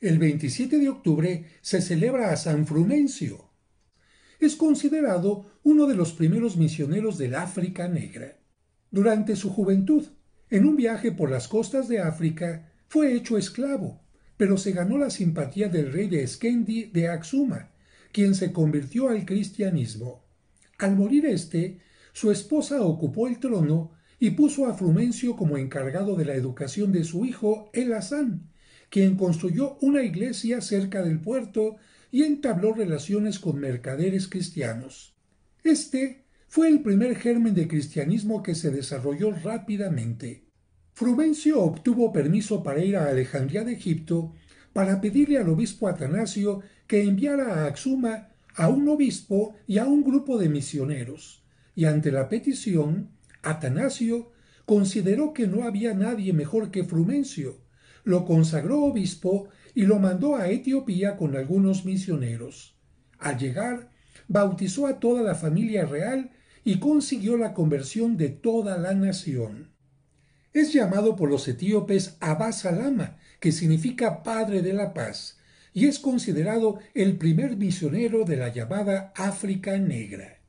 El 27 de octubre se celebra a San Frumencio. Es considerado uno de los primeros misioneros del África Negra. Durante su juventud, en un viaje por las costas de África, fue hecho esclavo, pero se ganó la simpatía del rey de Eskendi de Axuma, quien se convirtió al cristianismo. Al morir éste, su esposa ocupó el trono y puso a Frumencio como encargado de la educación de su hijo Elazán, quien construyó una iglesia cerca del puerto y entabló relaciones con mercaderes cristianos. Este fue el primer germen de cristianismo que se desarrolló rápidamente. Frumencio obtuvo permiso para ir a Alejandría de Egipto para pedirle al obispo Atanasio que enviara a Axuma a un obispo y a un grupo de misioneros, y ante la petición, Atanasio consideró que no había nadie mejor que Frumencio, lo consagró obispo y lo mandó a Etiopía con algunos misioneros. Al llegar, bautizó a toda la familia real y consiguió la conversión de toda la nación. Es llamado por los etíopes Abba que significa Padre de la Paz, y es considerado el primer misionero de la llamada África Negra.